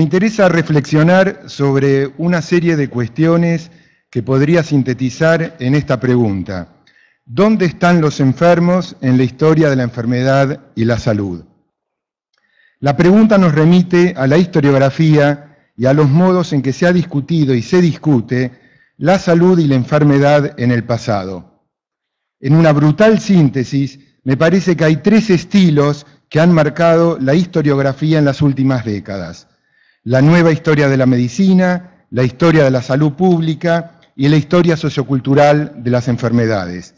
Me interesa reflexionar sobre una serie de cuestiones que podría sintetizar en esta pregunta. ¿Dónde están los enfermos en la historia de la enfermedad y la salud? La pregunta nos remite a la historiografía y a los modos en que se ha discutido y se discute la salud y la enfermedad en el pasado. En una brutal síntesis, me parece que hay tres estilos que han marcado la historiografía en las últimas décadas la nueva historia de la medicina, la historia de la salud pública y la historia sociocultural de las enfermedades.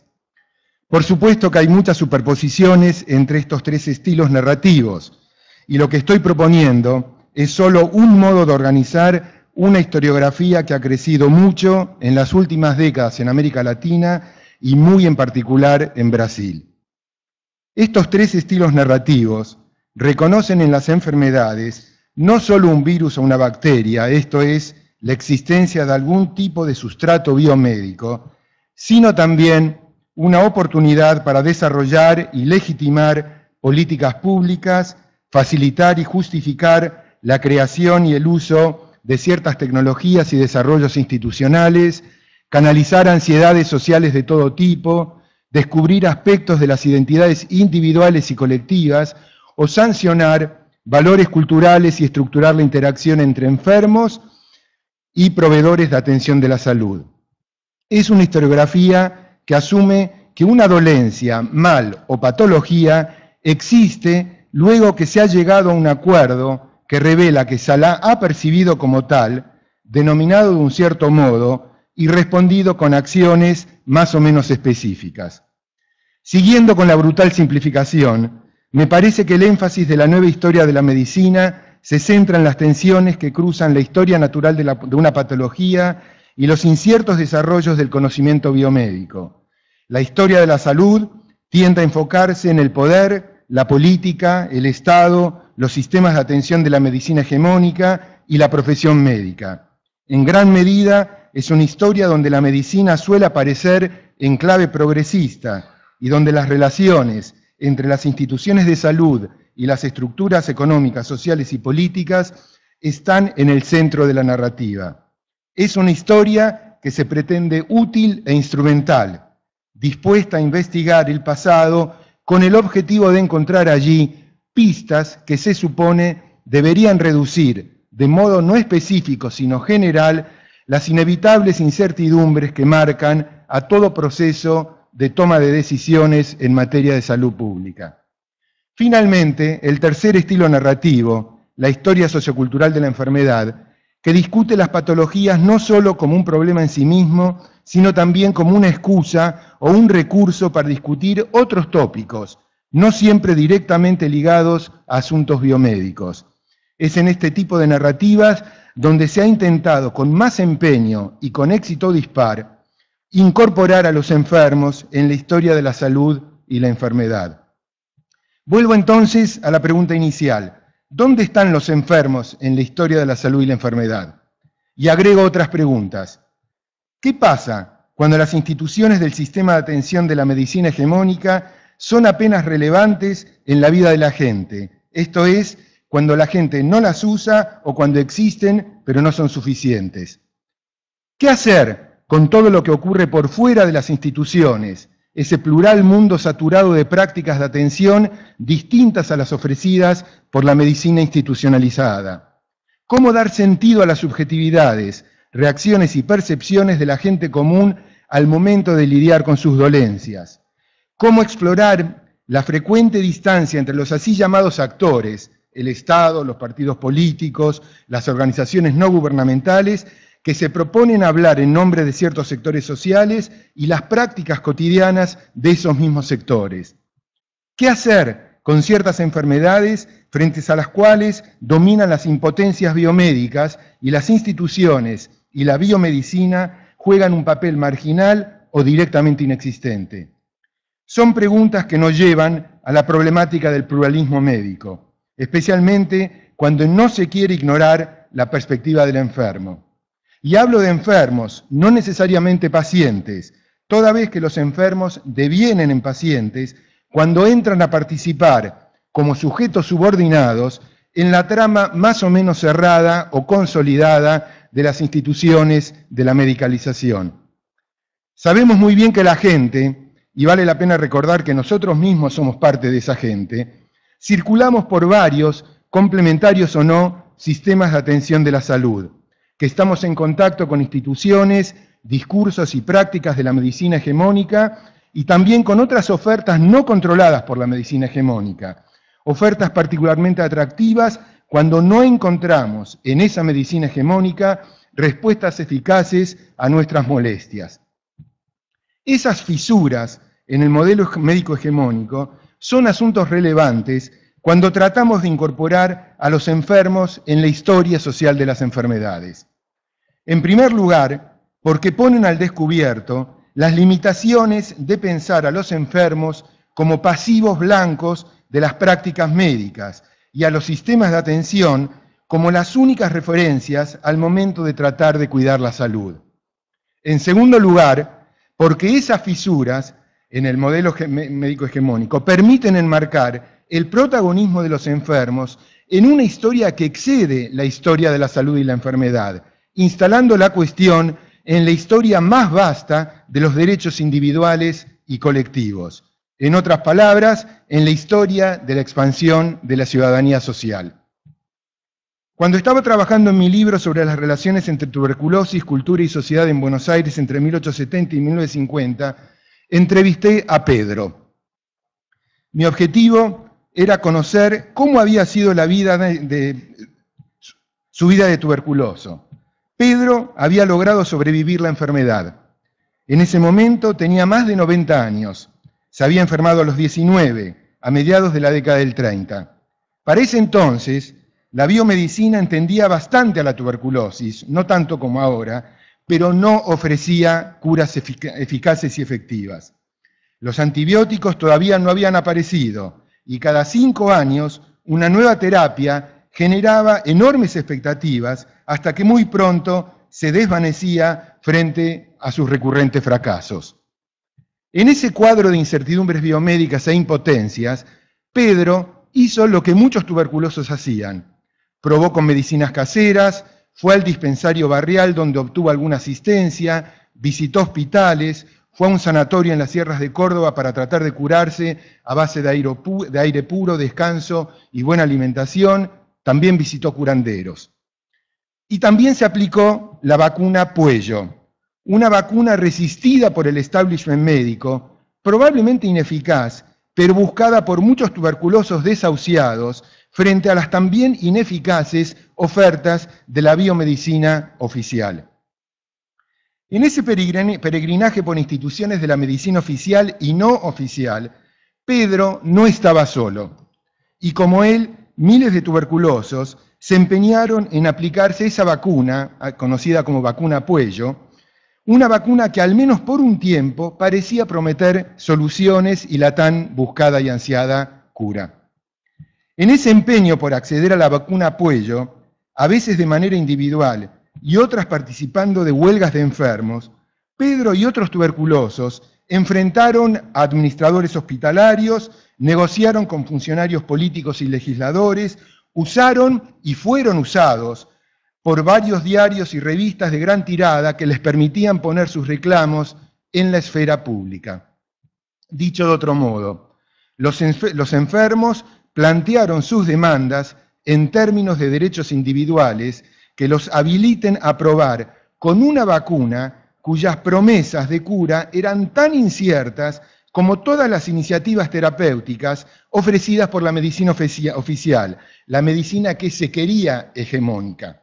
Por supuesto que hay muchas superposiciones entre estos tres estilos narrativos, y lo que estoy proponiendo es solo un modo de organizar una historiografía que ha crecido mucho en las últimas décadas en América Latina y muy en particular en Brasil. Estos tres estilos narrativos reconocen en las enfermedades no solo un virus o una bacteria, esto es, la existencia de algún tipo de sustrato biomédico, sino también una oportunidad para desarrollar y legitimar políticas públicas, facilitar y justificar la creación y el uso de ciertas tecnologías y desarrollos institucionales, canalizar ansiedades sociales de todo tipo, descubrir aspectos de las identidades individuales y colectivas o sancionar valores culturales y estructurar la interacción entre enfermos y proveedores de atención de la salud. Es una historiografía que asume que una dolencia, mal o patología existe luego que se ha llegado a un acuerdo que revela que Salah ha percibido como tal, denominado de un cierto modo, y respondido con acciones más o menos específicas. Siguiendo con la brutal simplificación, me parece que el énfasis de la nueva historia de la medicina se centra en las tensiones que cruzan la historia natural de, una patología y los inciertos desarrollos del conocimiento biomédico. La historia de la salud tiende a enfocarse en el poder, la política, el Estado, los sistemas de atención de la medicina hegemónica y la profesión médica. En gran medida es una historia donde la medicina suele aparecer en clave progresista y donde las relaciones entre las instituciones de salud y las estructuras económicas, sociales y políticas están en el centro de la narrativa. Es una historia que se pretende útil e instrumental, dispuesta a investigar el pasado con el objetivo de encontrar allí pistas que se supone deberían reducir, de modo no específico sino general, las inevitables incertidumbres que marcan a todo proceso de toma de decisiones en materia de salud pública. Finalmente, el tercer estilo narrativo, la historia sociocultural de la enfermedad, que discute las patologías no sólo como un problema en sí mismo, sino también como una excusa o un recurso para discutir otros tópicos, no siempre directamente ligados a asuntos biomédicos. Es en este tipo de narrativas donde se ha intentado con más empeño y con éxito dispar incorporar a los enfermos en la historia de la salud y la enfermedad. Vuelvo entonces a la pregunta inicial. ¿Dónde están los enfermos en la historia de la salud y la enfermedad? Y agrego otras preguntas. ¿Qué pasa cuando las instituciones del sistema de atención de la medicina hegemónica son apenas relevantes en la vida de la gente? Esto es, cuando la gente no las usa o cuando existen pero no son suficientes. ¿Qué hacer con todo lo que ocurre por fuera de las instituciones, ese plural mundo saturado de prácticas de atención distintas a las ofrecidas por la medicina institucionalizada. ¿Cómo dar sentido a las subjetividades, reacciones y percepciones de la gente común al momento de lidiar con sus dolencias? ¿Cómo explorar la frecuente distancia entre los así llamados actores, el Estado, los partidos políticos, las organizaciones no gubernamentales que se proponen hablar en nombre de ciertos sectores sociales y las prácticas cotidianas de esos mismos sectores. ¿Qué hacer con ciertas enfermedades frente a las cuales dominan las impotencias biomédicas y las instituciones y la biomedicina juegan un papel marginal o directamente inexistente? Son preguntas que nos llevan a la problemática del pluralismo médico, especialmente cuando no se quiere ignorar la perspectiva del enfermo. Y hablo de enfermos, no necesariamente pacientes, toda vez que los enfermos devienen en pacientes cuando entran a participar como sujetos subordinados en la trama más o menos cerrada o consolidada de las instituciones de la medicalización. Sabemos muy bien que la gente, y vale la pena recordar que nosotros mismos somos parte de esa gente, circulamos por varios, complementarios o no, sistemas de atención de la salud que estamos en contacto con instituciones, discursos y prácticas de la medicina hegemónica y también con otras ofertas no controladas por la medicina hegemónica, ofertas particularmente atractivas cuando no encontramos en esa medicina hegemónica respuestas eficaces a nuestras molestias. Esas fisuras en el modelo médico hegemónico son asuntos relevantes cuando tratamos de incorporar a los enfermos en la historia social de las enfermedades. En primer lugar, porque ponen al descubierto las limitaciones de pensar a los enfermos como pasivos blancos de las prácticas médicas y a los sistemas de atención como las únicas referencias al momento de tratar de cuidar la salud. En segundo lugar, porque esas fisuras en el modelo médico hegemónico permiten enmarcar el protagonismo de los enfermos en una historia que excede la historia de la salud y la enfermedad, instalando la cuestión en la historia más vasta de los derechos individuales y colectivos. En otras palabras, en la historia de la expansión de la ciudadanía social. Cuando estaba trabajando en mi libro sobre las relaciones entre tuberculosis, cultura y sociedad en Buenos Aires entre 1870 y 1950, entrevisté a Pedro. Mi objetivo era conocer cómo había sido la vida de su vida de tuberculoso. Pedro había logrado sobrevivir la enfermedad. En ese momento tenía más de 90 años. Se había enfermado a los 19, a mediados de la década del 30. Para ese entonces, la biomedicina entendía bastante a la tuberculosis, no tanto como ahora, pero no ofrecía curas eficaces y efectivas. Los antibióticos todavía no habían aparecido y cada cinco años una nueva terapia generaba enormes expectativas hasta que muy pronto se desvanecía frente a sus recurrentes fracasos. En ese cuadro de incertidumbres biomédicas e impotencias, Pedro hizo lo que muchos tuberculosos hacían. Probó con medicinas caseras, fue al dispensario barrial donde obtuvo alguna asistencia, visitó hospitales, fue a un sanatorio en las sierras de Córdoba para tratar de curarse a base de aire, puro, descanso y buena alimentación, también visitó curanderos. Y también se aplicó la vacuna Puello, una vacuna resistida por el establishment médico, probablemente ineficaz, pero buscada por muchos tuberculosos desahuciados frente a las también ineficaces ofertas de la biomedicina oficial. En ese peregrinaje por instituciones de la medicina oficial y no oficial, Pedro no estaba solo. Y como él, miles de tuberculosos se empeñaron en aplicarse esa vacuna, conocida como vacuna Puello, una vacuna que al menos por un tiempo parecía prometer soluciones y la tan buscada y ansiada cura. En ese empeño por acceder a la vacuna Puello, a veces de manera individual y otras participando de huelgas de enfermos, Pedro y otros tuberculosos enfrentaron a administradores hospitalarios, negociaron con funcionarios políticos y legisladores, usaron y fueron usados por varios diarios y revistas de gran tirada que les permitían poner sus reclamos en la esfera pública. Dicho de otro modo, los, enfermos plantearon sus demandas en términos de derechos individuales que los habiliten a probar con una vacuna cuyas promesas de cura eran tan inciertas como todas las iniciativas terapéuticas ofrecidas por la medicina oficial, la medicina que se quería hegemónica.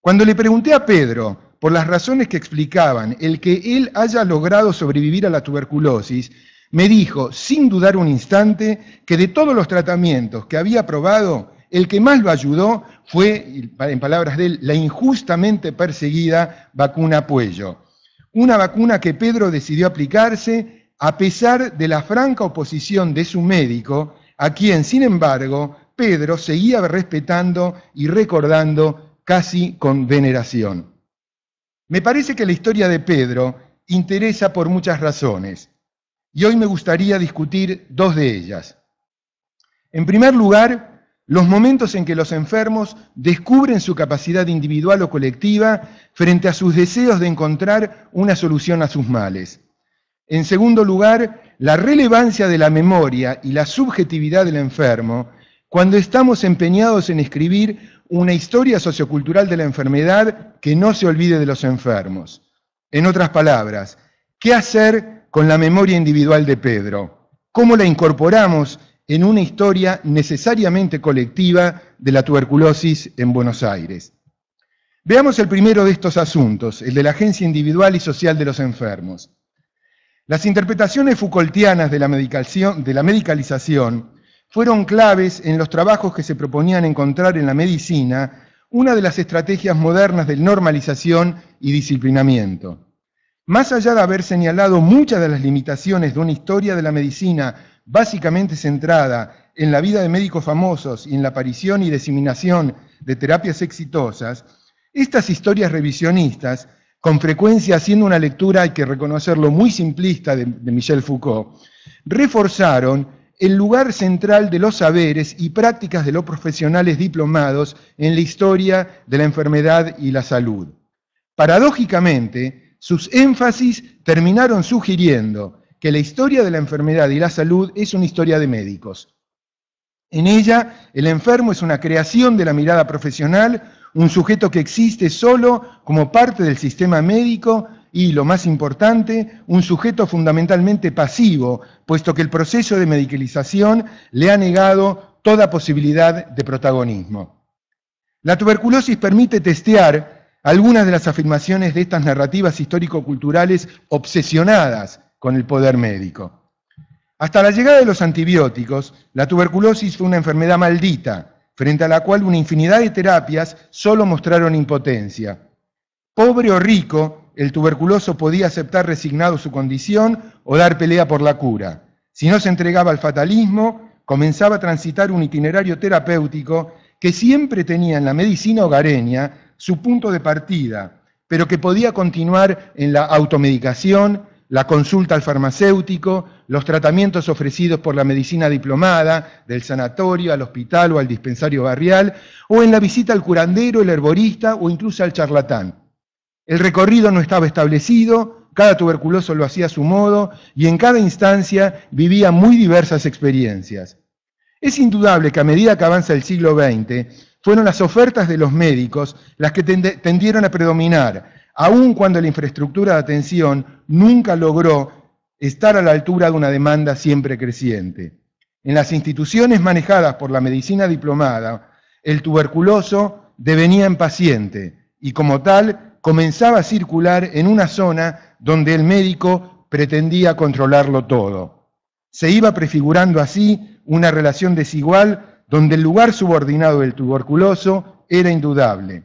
Cuando le pregunté a Pedro por las razones que explicaban el que él haya logrado sobrevivir a la tuberculosis, me dijo, sin dudar un instante, que de todos los tratamientos que había probado, el que más lo ayudó fue, en palabras de él, la injustamente perseguida vacuna Puello. Una vacuna que Pedro decidió aplicarse a pesar de la franca oposición de su médico, a quien, sin embargo, Pedro seguía respetando y recordando casi con veneración. Me parece que la historia de Pedro interesa por muchas razones, y hoy me gustaría discutir dos de ellas. En primer lugar, los momentos en que los enfermos descubren su capacidad individual o colectiva frente a sus deseos de encontrar una solución a sus males. En segundo lugar, la relevancia de la memoria y la subjetividad del enfermo cuando estamos empeñados en escribir una historia sociocultural de la enfermedad que no se olvide de los enfermos. En otras palabras, ¿qué hacer con la memoria individual de Pedro? ¿Cómo la incorporamos en una historia necesariamente colectiva de la tuberculosis en Buenos Aires. Veamos el primero de estos asuntos, el de la agencia individual y social de los enfermos. Las interpretaciones Foucaultianas de la, de la medicalización fueron claves en los trabajos que se proponían encontrar en la medicina una de las estrategias modernas de normalización y disciplinamiento. Más allá de haber señalado muchas de las limitaciones de una historia de la medicina básicamente centrada en la vida de médicos famosos y en la aparición y diseminación de terapias exitosas, estas historias revisionistas, con frecuencia haciendo una lectura, hay que reconocerlo, muy simplista de, Michel Foucault, reforzaron el lugar central de los saberes y prácticas de los profesionales diplomados en la historia de la enfermedad y la salud. Paradójicamente, sus énfasis terminaron sugiriendo que la historia de la enfermedad y la salud es una historia de médicos. En ella, el enfermo es una creación de la mirada profesional, un sujeto que existe solo como parte del sistema médico y, lo más importante, un sujeto fundamentalmente pasivo, puesto que el proceso de medicalización le ha negado toda posibilidad de protagonismo. La tuberculosis permite testear algunas de las afirmaciones de estas narrativas histórico-culturales obsesionadas con el poder médico. Hasta la llegada de los antibióticos, la tuberculosis fue una enfermedad maldita, frente a la cual una infinidad de terapias solo mostraron impotencia. Pobre o rico, el tuberculoso podía aceptar resignado su condición o dar pelea por la cura. Si no se entregaba al fatalismo, comenzaba a transitar un itinerario terapéutico que siempre tenía en la medicina hogareña su punto de partida, pero que podía continuar en la automedicación, la consulta al farmacéutico, los tratamientos ofrecidos por la medicina diplomada, del sanatorio, al hospital o al dispensario barrial, o en la visita al curandero, el herborista o incluso al charlatán. El recorrido no estaba establecido, cada tuberculoso lo hacía a su modo y en cada instancia vivía muy diversas experiencias. Es indudable que a medida que avanza el siglo XX, fueron las ofertas de los médicos las que tendieron a predominar, aun cuando la infraestructura de atención nunca logró estar a la altura de una demanda siempre creciente. En las instituciones manejadas por la medicina diplomada, el tuberculoso devenía en paciente y como tal comenzaba a circular en una zona donde el médico pretendía controlarlo todo. Se iba prefigurando así una relación desigual donde el lugar subordinado del tuberculoso era indudable.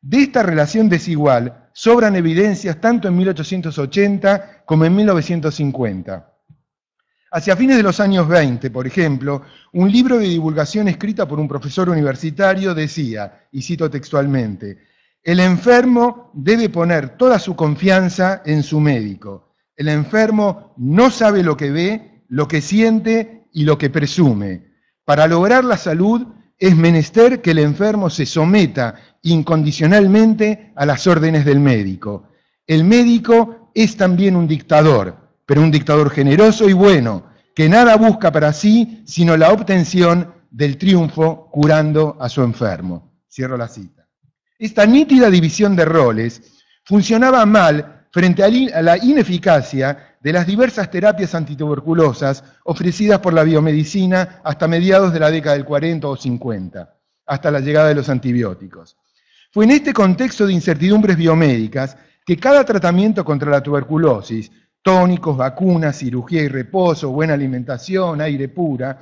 De esta relación desigual sobran evidencias tanto en 1880 como en 1950. Hacia fines de los años 20, por ejemplo, un libro de divulgación escrita por un profesor universitario decía, y cito textualmente, el enfermo debe poner toda su confianza en su médico. El enfermo no sabe lo que ve, lo que siente y lo que presume. Para lograr la salud es menester que el enfermo se someta incondicionalmente a las órdenes del médico. El médico es también un dictador, pero un dictador generoso y bueno, que nada busca para sí sino la obtención del triunfo curando a su enfermo. Cierro la cita. Esta nítida división de roles funcionaba mal frente a la ineficacia de las diversas terapias antituberculosas ofrecidas por la biomedicina hasta mediados de la década del 40 o 50, hasta la llegada de los antibióticos. Fue en este contexto de incertidumbres biomédicas que cada tratamiento contra la tuberculosis, tónicos, vacunas, cirugía y reposo, buena alimentación, aire pura,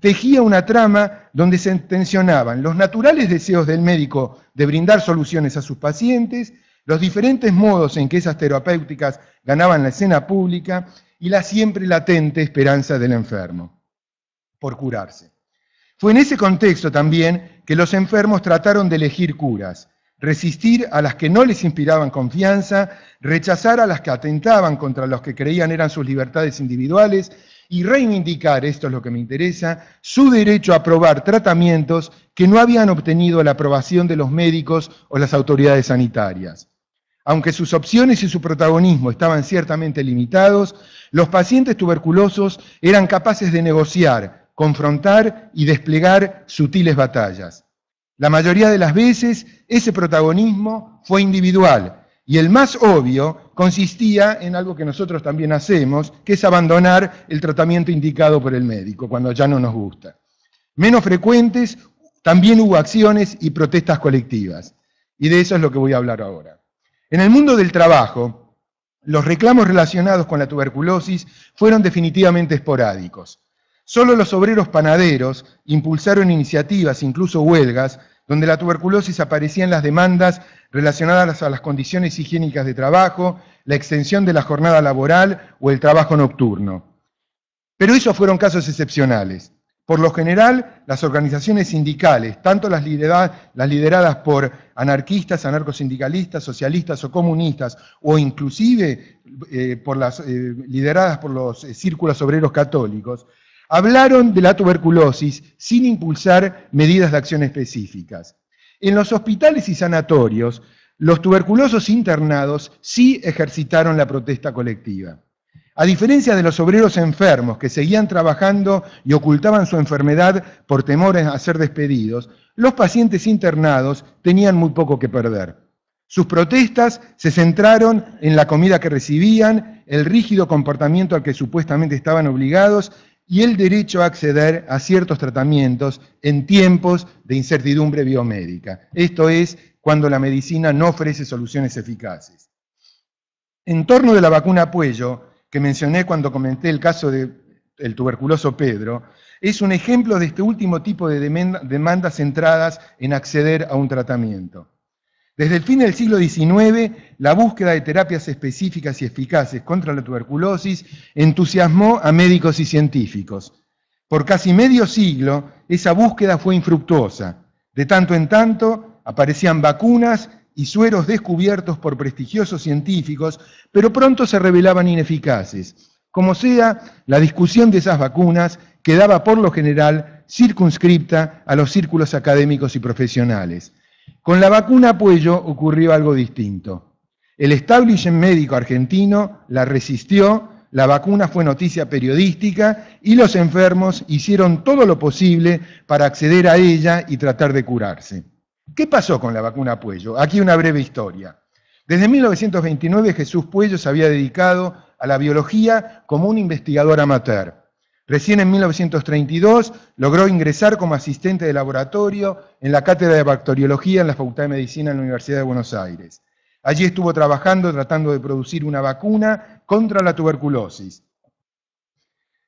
tejía una trama donde se tensionaban los naturales deseos del médico de brindar soluciones a sus pacientes, los diferentes modos en que esas terapéuticas ganaban la escena pública y la siempre latente esperanza del enfermo por curarse. Fue en ese contexto también que los enfermos trataron de elegir curas, resistir a las que no les inspiraban confianza, rechazar a las que atentaban contra los que creían eran sus libertades individuales y reivindicar, esto es lo que me interesa, su derecho a aprobar tratamientos que no habían obtenido la aprobación de los médicos o las autoridades sanitarias. Aunque sus opciones y su protagonismo estaban ciertamente limitados, los pacientes tuberculosos eran capaces de negociar, confrontar y desplegar sutiles batallas. La mayoría de las veces ese protagonismo fue individual y el más obvio consistía en algo que nosotros también hacemos, que es abandonar el tratamiento indicado por el médico cuando ya no nos gusta. Menos frecuentes también hubo acciones y protestas colectivas y de eso es lo que voy a hablar ahora. En el mundo del trabajo, los reclamos relacionados con la tuberculosis fueron definitivamente esporádicos. Solo los obreros panaderos impulsaron iniciativas, incluso huelgas, donde la tuberculosis aparecía en las demandas relacionadas a las condiciones higiénicas de trabajo, la extensión de la jornada laboral o el trabajo nocturno. Pero esos fueron casos excepcionales. Por lo general, las organizaciones sindicales, tanto las, lideradas por anarquistas, anarcosindicalistas, socialistas o comunistas, o inclusive eh, por las, eh, lideradas por los eh, círculos obreros católicos, Hablaron de la tuberculosis sin impulsar medidas de acción específicas. En los hospitales y sanatorios, los tuberculosos internados sí ejercitaron la protesta colectiva. A diferencia de los obreros enfermos que seguían trabajando y ocultaban su enfermedad por temor a ser despedidos, los pacientes internados tenían muy poco que perder. Sus protestas se centraron en la comida que recibían, el rígido comportamiento al que supuestamente estaban obligados y el derecho a acceder a ciertos tratamientos en tiempos de incertidumbre biomédica. Esto es cuando la medicina no ofrece soluciones eficaces. En torno de la vacuna Puello, que mencioné cuando comenté el caso del tuberculoso Pedro, es un ejemplo de este último tipo de demandas centradas en acceder a un tratamiento. Desde el fin del siglo XIX, la búsqueda de terapias específicas y eficaces contra la tuberculosis entusiasmó a médicos y científicos. Por casi medio siglo, esa búsqueda fue infructuosa. De tanto en tanto, aparecían vacunas y sueros descubiertos por prestigiosos científicos, pero pronto se revelaban ineficaces. Como sea, la discusión de esas vacunas quedaba por lo general circunscripta a los círculos académicos y profesionales. Con la vacuna Puello ocurrió algo distinto. El establishment médico argentino la resistió, la vacuna fue noticia periodística y los enfermos hicieron todo lo posible para acceder a ella y tratar de curarse. ¿Qué pasó con la vacuna Puello? Aquí una breve historia. Desde 1929 Jesús Puello se había dedicado a la biología como un investigador amateur. Recién en 1932 logró ingresar como asistente de laboratorio en la cátedra de bacteriología en la Facultad de Medicina de la Universidad de Buenos Aires. Allí estuvo trabajando tratando de producir una vacuna contra la tuberculosis.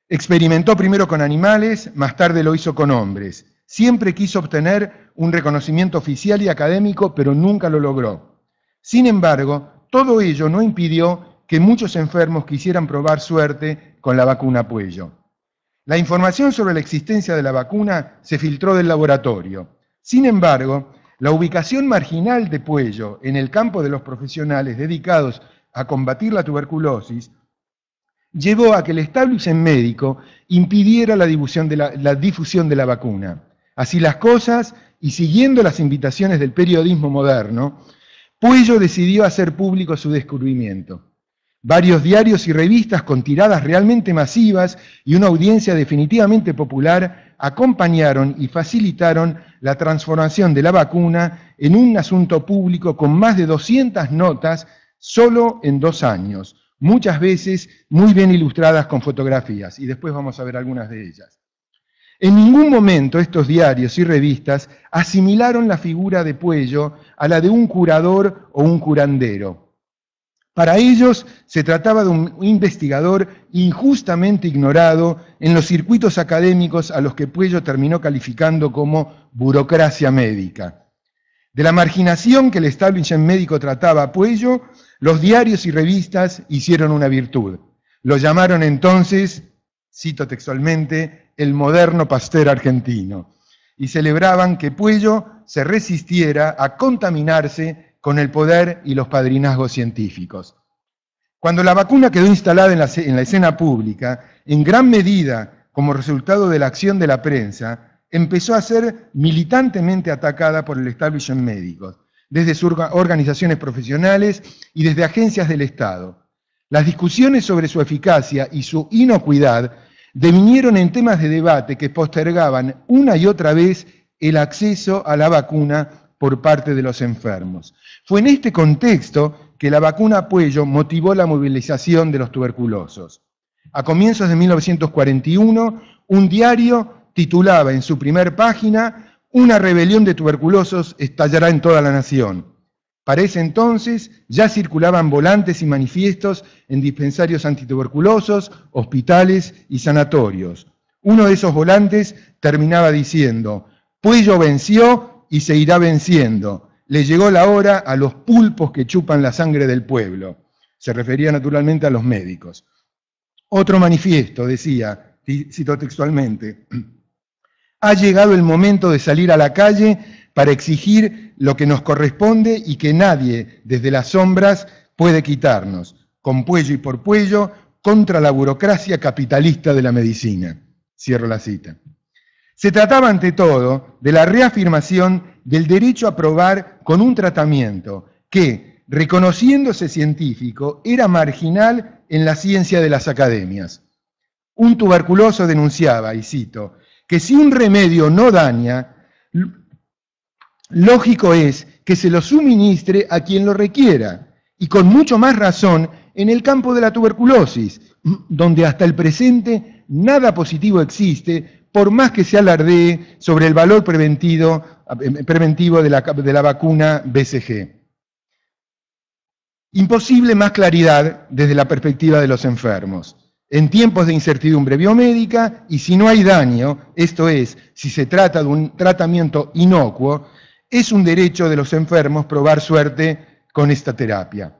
Experimentó primero con animales, más tarde lo hizo con hombres. Siempre quiso obtener un reconocimiento oficial y académico, pero nunca lo logró. Sin embargo, todo ello no impidió que muchos enfermos quisieran probar suerte con la vacuna Puello. La información sobre la existencia de la vacuna se filtró del laboratorio. Sin embargo, la ubicación marginal de Puello en el campo de los profesionales dedicados a combatir la tuberculosis llevó a que el establishment médico impidiera la difusión de la, difusión de la vacuna. Así las cosas, y siguiendo las invitaciones del periodismo moderno, Puello decidió hacer público su descubrimiento varios diarios y revistas con tiradas realmente masivas y una audiencia definitivamente popular acompañaron y facilitaron la transformación de la vacuna en un asunto público con más de 200 notas solo en dos años, muchas veces muy bien ilustradas con fotografías, y después vamos a ver algunas de ellas. En ningún momento estos diarios y revistas asimilaron la figura de Puello a la de un curador o un curandero. Para ellos se trataba de un investigador injustamente ignorado en los circuitos académicos a los que Puello terminó calificando como burocracia médica. De la marginación que el establishment médico trataba a Puello, los diarios y revistas hicieron una virtud. Lo llamaron entonces, cito textualmente, el moderno pastel argentino, y celebraban que Puello se resistiera a contaminarse con el poder y los padrinazgos científicos. Cuando la vacuna quedó instalada en la, escena pública, en gran medida como resultado de la acción de la prensa, empezó a ser militantemente atacada por el establishment médico, desde sus organizaciones profesionales y desde agencias del Estado. Las discusiones sobre su eficacia y su inocuidad devinieron en temas de debate que postergaban una y otra vez el acceso a la vacuna por parte de los enfermos. Fue en este contexto que la vacuna Puello motivó la movilización de los tuberculosos. A comienzos de 1941, un diario titulaba en su primer página Una rebelión de tuberculosos estallará en toda la nación. Para ese entonces ya circulaban volantes y manifiestos en dispensarios antituberculosos, hospitales y sanatorios. Uno de esos volantes terminaba diciendo, Puello venció, y se irá venciendo. Le llegó la hora a los pulpos que chupan la sangre del pueblo. Se refería naturalmente a los médicos. Otro manifiesto decía, cito textualmente, ha llegado el momento de salir a la calle para exigir lo que nos corresponde y que nadie desde las sombras puede quitarnos, con puello y por puello, contra la burocracia capitalista de la medicina. Cierro la cita. Se trataba ante todo de la reafirmación del derecho a probar con un tratamiento que, reconociéndose científico, era marginal en la ciencia de las academias. Un tuberculoso denunciaba, y cito, que si un remedio no daña, lógico es que se lo suministre a quien lo requiera, y con mucho más razón en el campo de la tuberculosis, donde hasta el presente nada positivo existe por más que se alardee sobre el valor eh, preventivo, de, de la vacuna BCG. Imposible más claridad desde la perspectiva de los enfermos. En tiempos de incertidumbre biomédica y si no hay daño, esto es, si se trata de un tratamiento inocuo, es un derecho de los enfermos probar suerte con esta terapia.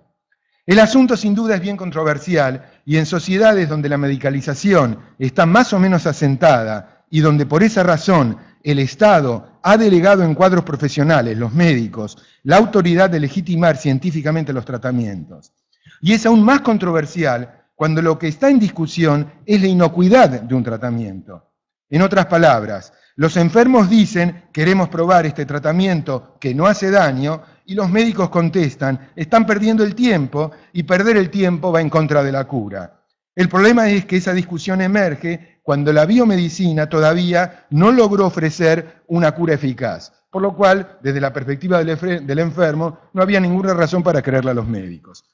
El asunto sin duda es bien controversial y en sociedades donde la medicalización está más o menos asentada y donde por esa razón el Estado ha delegado en cuadros profesionales, los médicos, la autoridad de legitimar científicamente los tratamientos. Y es aún más controversial cuando lo que está en discusión es la inocuidad de un tratamiento. En otras palabras, los enfermos dicen, queremos probar este tratamiento que no hace daño, y los médicos contestan, están perdiendo el tiempo, y perder el tiempo va en contra de la cura. El problema es que esa discusión emerge cuando la biomedicina todavía no logró ofrecer una cura eficaz. Por lo cual, desde la perspectiva del enfermo, no había ninguna razón para creerle a los médicos.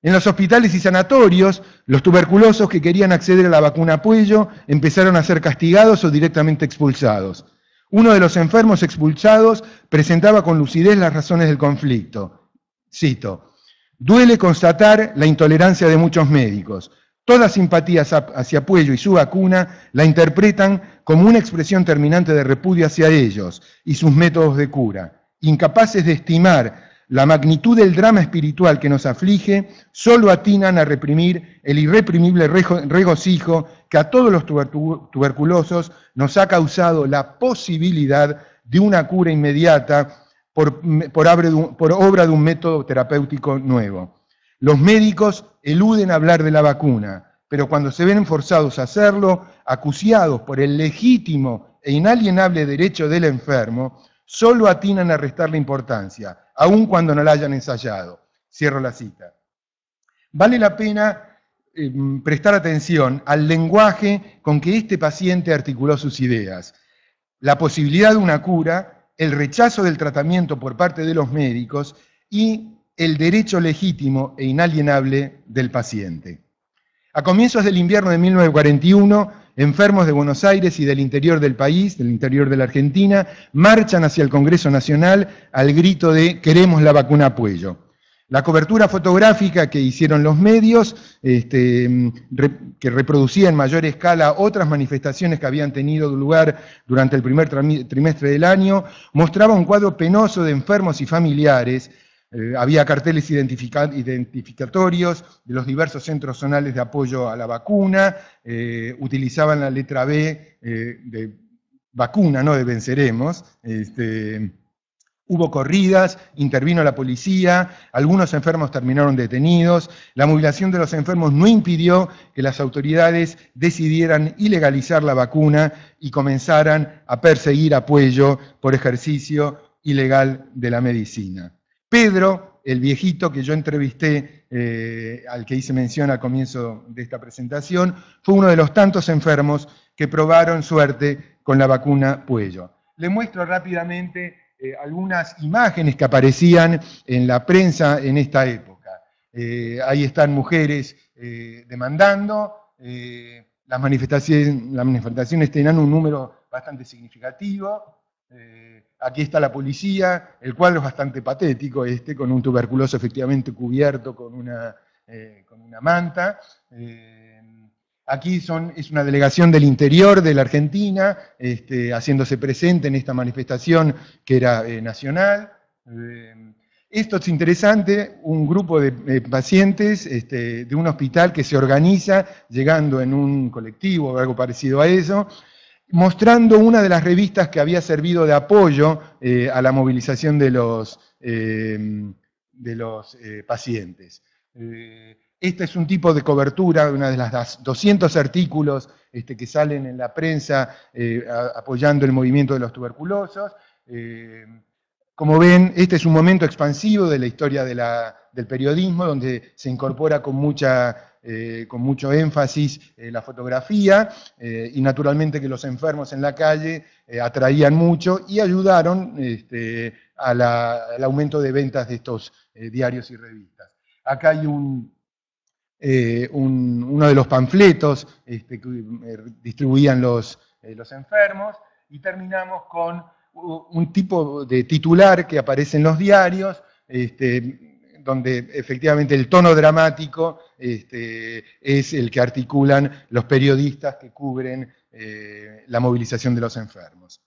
En los hospitales y sanatorios, los tuberculosos que querían acceder a la vacuna Puello empezaron a ser castigados o directamente expulsados. Uno de los enfermos expulsados presentaba con lucidez las razones del conflicto. Cito, duele constatar la intolerancia de muchos médicos. Toda simpatía hacia Puello y su vacuna la interpretan como una expresión terminante de repudio hacia ellos y sus métodos de cura. Incapaces de estimar la magnitud del drama espiritual que nos aflige, solo atinan a reprimir el irreprimible regocijo que a todos los tuberculosos nos ha causado la posibilidad de una cura inmediata por obra de un método terapéutico nuevo. Los médicos eluden hablar de la vacuna, pero cuando se ven forzados a hacerlo, acuciados por el legítimo e inalienable derecho del enfermo, solo atinan a restarle importancia, aun cuando no la hayan ensayado. Cierro la cita. Vale la pena em, prestar atención al lenguaje con que este paciente articuló sus ideas. La posibilidad de una cura, el rechazo del tratamiento por parte de los médicos y el derecho legítimo e inalienable del paciente. A comienzos del invierno de 1941, enfermos de Buenos Aires y del interior del país, del interior de la Argentina, marchan hacia el Congreso Nacional al grito de queremos la vacuna Puello. La cobertura fotográfica que hicieron los medios, este, que reproducía en mayor escala otras manifestaciones que habían tenido lugar durante el primer trimestre del año, mostraba un cuadro penoso de enfermos y familiares eh, había carteles identificatorios de los diversos centros zonales de apoyo a la vacuna, eh, utilizaban la letra B eh, de vacuna, no de venceremos. Este, hubo corridas, intervino la policía, algunos enfermos terminaron detenidos, la movilización de los enfermos no impidió que las autoridades decidieran ilegalizar la vacuna y comenzaran a perseguir apoyo por ejercicio ilegal de la medicina. Pedro, el viejito que yo entrevisté, eh, al que hice mención al comienzo de esta presentación, fue uno de los tantos enfermos que probaron suerte con la vacuna Puello. Le muestro rápidamente eh, algunas imágenes que aparecían en la prensa en esta época. Eh, ahí están mujeres demandando, las manifestaciones, las manifestaciones tenían un número bastante significativo, eh, aquí está la policía, el cual es bastante patético, este con un tuberculoso efectivamente cubierto con una, eh, manta. Eh, aquí son, es una delegación del interior de la Argentina, este, haciéndose presente en esta manifestación que era nacional. Esto es interesante, un grupo de pacientes este, de un hospital que se organiza llegando en un colectivo o algo parecido a eso, mostrando una de las revistas que había servido de apoyo eh, a la movilización de los, eh, de los eh, pacientes. este es un tipo de cobertura, una de las 200 artículos este, que salen en la prensa apoyando el movimiento de los tuberculosos. como ven, este es un momento expansivo de la historia del periodismo, donde se incorpora con mucha eh, con mucho énfasis eh, la fotografía eh, y naturalmente que los enfermos en la calle atraían mucho y ayudaron este, al aumento de ventas de estos diarios y revistas. Acá hay uno de los panfletos este, que distribuían los, los enfermos y terminamos con un tipo de titular que aparece en los diarios, este, donde efectivamente el tono dramático este, es el que articulan los periodistas que cubren eh, la movilización de los enfermos.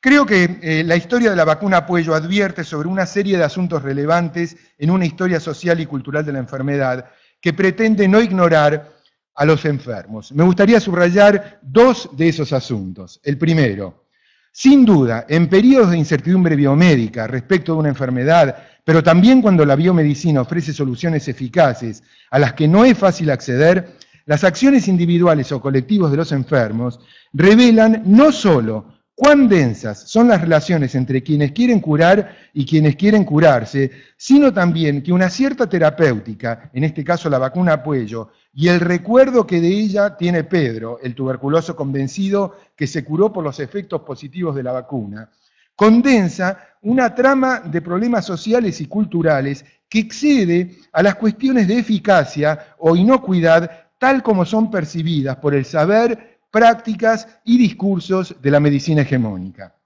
Creo que eh, la historia de la vacuna Puello advierte sobre una serie de asuntos relevantes en una historia social y cultural de la enfermedad que pretende no ignorar a los enfermos. Me gustaría subrayar dos de esos asuntos. El primero, sin duda, en periodos de incertidumbre biomédica respecto de una enfermedad pero también cuando la biomedicina ofrece soluciones eficaces a las que no es fácil acceder, las acciones individuales o colectivos de los enfermos revelan no solo cuán densas son las relaciones entre quienes quieren curar y quienes quieren curarse, sino también que una cierta terapéutica, en este caso la vacuna apoyo y el recuerdo que de ella tiene Pedro, el tuberculoso convencido que se curó por los efectos positivos de la vacuna, condensa una trama de problemas sociales y culturales que excede a las cuestiones de eficacia o inocuidad tal como son percibidas por el saber, prácticas y discursos de la medicina hegemónica.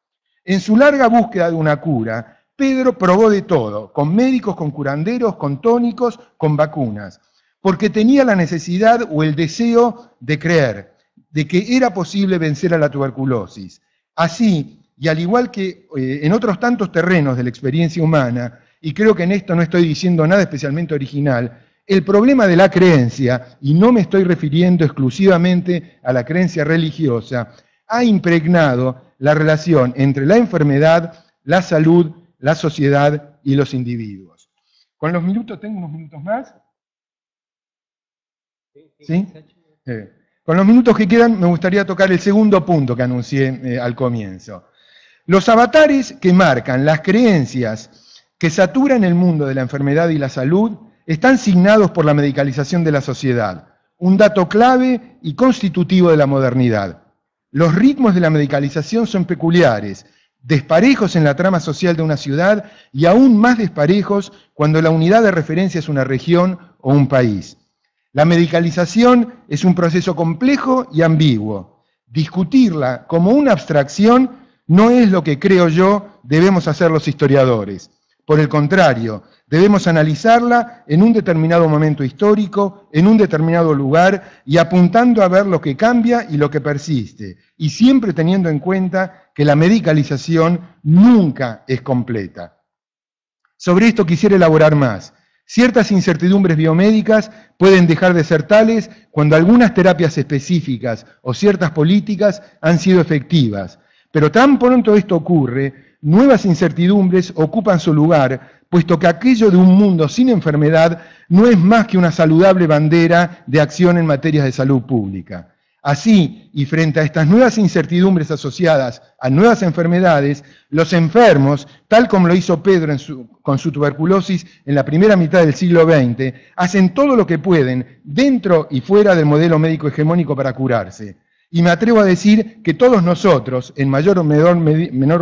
En su larga búsqueda de una cura, Pedro probó de todo, con médicos, con curanderos, con tónicos, con vacunas, porque tenía la necesidad o el deseo de creer, de que era posible vencer a la tuberculosis. Así, y al igual que eh, en otros tantos terrenos de la experiencia humana, y creo que en esto no estoy diciendo nada especialmente original, el problema de la creencia, y no me estoy refiriendo exclusivamente a la creencia religiosa, ha impregnado la relación entre la enfermedad, la salud, la sociedad y los individuos. Con los minutos, tengo unos minutos más. ¿Sí? Con los minutos que quedan me gustaría tocar el segundo punto que anuncié eh, al comienzo. Los avatares que marcan las creencias que saturan el mundo de la enfermedad y la salud están signados por la medicalización de la sociedad, un dato clave y constitutivo de la modernidad. Los ritmos de la medicalización son peculiares, desparejos en la trama social de una ciudad y aún más desparejos cuando la unidad de referencia es una región o un país. La medicalización es un proceso complejo y ambiguo. Discutirla como una abstracción no es lo que creo yo debemos hacer los historiadores. Por el contrario, debemos analizarla en un determinado momento histórico, en un determinado lugar, y apuntando a ver lo que cambia y lo que persiste, y siempre teniendo en cuenta que la medicalización nunca es completa. Sobre esto quisiera elaborar más. Ciertas incertidumbres biomédicas pueden dejar de ser tales cuando algunas terapias específicas o ciertas políticas han sido efectivas, pero tan pronto esto ocurre, nuevas incertidumbres ocupan su lugar, puesto que aquello de un mundo sin enfermedad no es más que una saludable bandera de acción en materias de salud pública. Así, y frente a estas nuevas incertidumbres asociadas a nuevas enfermedades, los enfermos, tal como lo hizo Pedro con su tuberculosis en la primera mitad del siglo XX, hacen todo lo que pueden dentro y fuera del modelo médico hegemónico para curarse. Y me atrevo a decir que todos nosotros, en mayor o menor,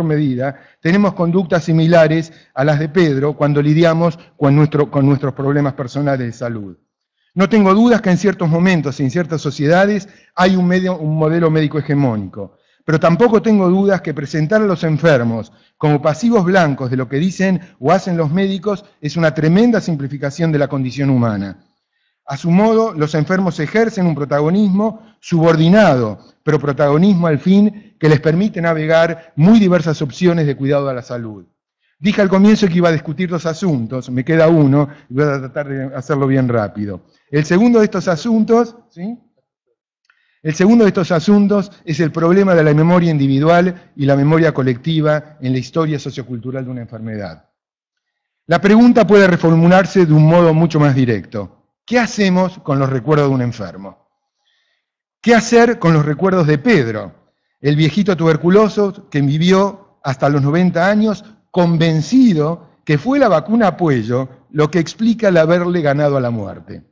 medida, tenemos conductas similares a las de Pedro cuando lidiamos con, nuestros problemas personales de salud. No tengo dudas que en ciertos momentos y en ciertas sociedades hay un, un modelo médico hegemónico, pero tampoco tengo dudas que presentar a los enfermos como pasivos blancos de lo que dicen o hacen los médicos es una tremenda simplificación de la condición humana. A su modo, los enfermos ejercen un protagonismo subordinado, pero protagonismo al fin que les permite navegar muy diversas opciones de cuidado a la salud. Dije al comienzo que iba a discutir dos asuntos, me queda uno, y voy a tratar de hacerlo bien rápido. El segundo de estos asuntos, ¿sí? El segundo de estos asuntos es el problema de la memoria individual y la memoria colectiva en la historia sociocultural de una enfermedad. La pregunta puede reformularse de un modo mucho más directo. ¿Qué hacemos con los recuerdos de un enfermo? ¿Qué hacer con los recuerdos de Pedro, el viejito tuberculoso que vivió hasta los 90 años convencido que fue la vacuna apoyo lo que explica el haberle ganado a la muerte?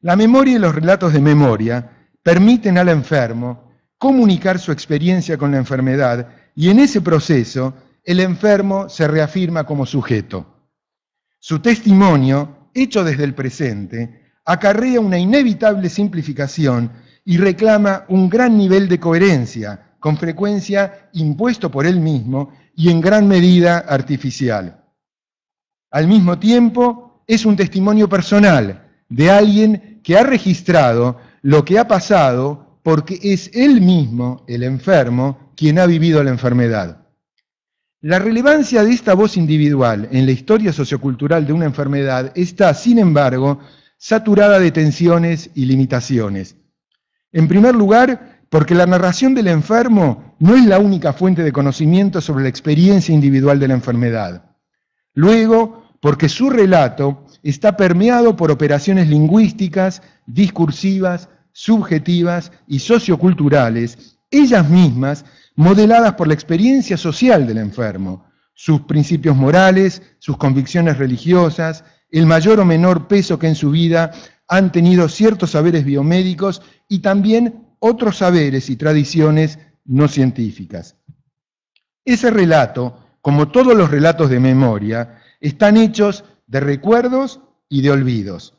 La memoria y los relatos de memoria permiten al enfermo comunicar su experiencia con la enfermedad y en ese proceso el enfermo se reafirma como sujeto. Su testimonio hecho desde el presente, acarrea una inevitable simplificación y reclama un gran nivel de coherencia, con frecuencia impuesto por él mismo y en gran medida artificial. Al mismo tiempo, es un testimonio personal de alguien que ha registrado lo que ha pasado porque es él mismo, el enfermo, quien ha vivido la enfermedad. La relevancia de esta voz individual en la historia sociocultural de una enfermedad está, sin embargo, saturada de tensiones y limitaciones. En primer lugar, porque la narración del enfermo no es la única fuente de conocimiento sobre la experiencia individual de la enfermedad. Luego, porque su relato está permeado por operaciones lingüísticas, discursivas, subjetivas y socioculturales, ellas mismas modeladas por la experiencia social del enfermo, sus principios morales, sus convicciones religiosas, el mayor o menor peso que en su vida han tenido ciertos saberes biomédicos y también otros saberes y tradiciones no científicas. Ese relato, como todos los relatos de memoria, están hechos de recuerdos y de olvidos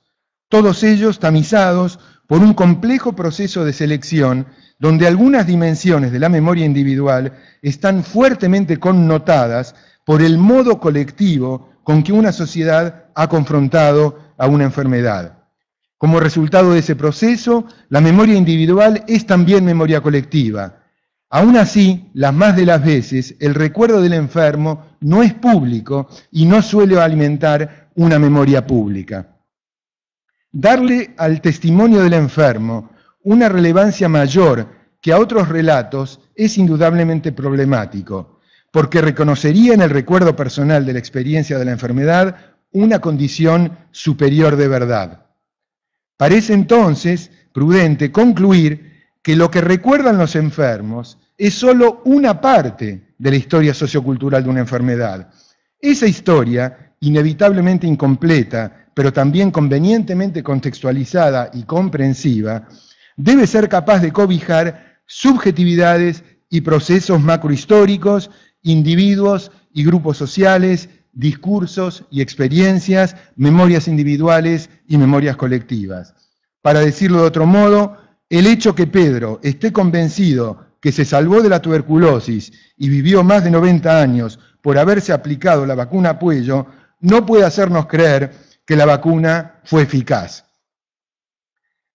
todos ellos tamizados por un complejo proceso de selección donde algunas dimensiones de la memoria individual están fuertemente connotadas por el modo colectivo con que una sociedad ha confrontado a una enfermedad. Como resultado de ese proceso, la memoria individual es también memoria colectiva. Aún así, las más de las veces, el recuerdo del enfermo no es público y no suele alimentar una memoria pública darle al testimonio del enfermo una relevancia mayor que a otros relatos es indudablemente problemático, porque reconocería en el recuerdo personal de la experiencia de la enfermedad una condición superior de verdad. Parece entonces prudente concluir que lo que recuerdan los enfermos es sólo una parte de la historia sociocultural de una enfermedad. Esa historia, inevitablemente incompleta, pero también convenientemente contextualizada y comprensiva, debe ser capaz de cobijar subjetividades y procesos macrohistóricos, individuos y grupos sociales, discursos y experiencias, memorias individuales y memorias colectivas. Para decirlo de otro modo, el hecho que Pedro esté convencido que se salvó de la tuberculosis y vivió más de 90 años por haberse aplicado la vacuna Puello, no puede hacernos creer que la vacuna fue eficaz.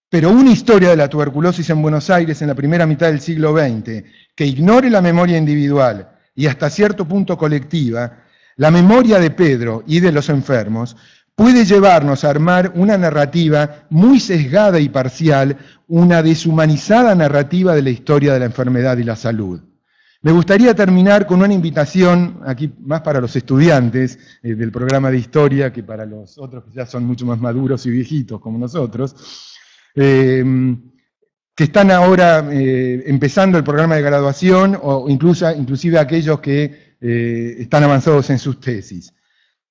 Pero una historia de la tuberculosis en Buenos Aires en la primera mitad del siglo XX, que ignore la memoria individual y hasta cierto punto colectiva, la memoria de Pedro y de los enfermos, puede llevarnos a armar una narrativa muy sesgada y parcial, una deshumanizada narrativa de la historia de la enfermedad y la salud. Me gustaría terminar con una invitación, aquí más para los estudiantes eh, del programa de historia que para los otros que ya son mucho más maduros y viejitos como nosotros, eh, que están ahora eh, empezando el programa de graduación o incluso, inclusive aquellos que están avanzados en sus tesis.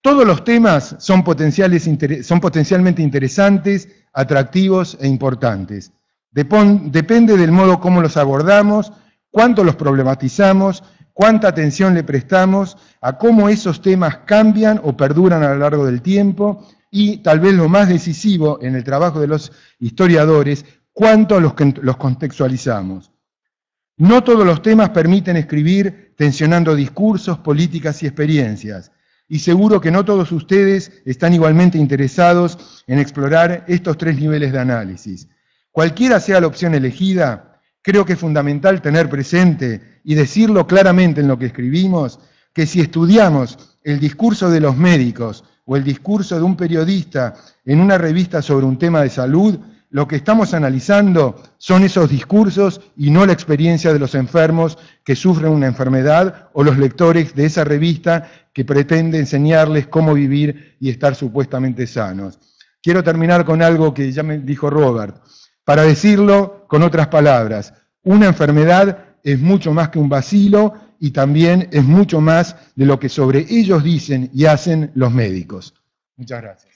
Todos los temas son, potenciales, son potencialmente interesantes, atractivos e importantes. Depende del modo como los abordamos cuánto los problematizamos, cuánta atención le prestamos, a cómo esos temas cambian o perduran a lo largo del tiempo y tal vez lo más decisivo en el trabajo de los historiadores, cuánto los, contextualizamos. No todos los temas permiten escribir tensionando discursos, políticas y experiencias. Y seguro que no todos ustedes están igualmente interesados en explorar estos tres niveles de análisis. Cualquiera sea la opción elegida, Creo que es fundamental tener presente y decirlo claramente en lo que escribimos, que si estudiamos el discurso de los médicos o el discurso de un periodista en una revista sobre un tema de salud, lo que estamos analizando son esos discursos y no la experiencia de los enfermos que sufren una enfermedad o los lectores de esa revista que pretende enseñarles cómo vivir y estar supuestamente sanos. Quiero terminar con algo que ya me dijo Robert. Para decirlo con otras palabras, una enfermedad es mucho más que un vacilo y también es mucho más de lo que sobre ellos dicen y hacen los médicos. Muchas gracias.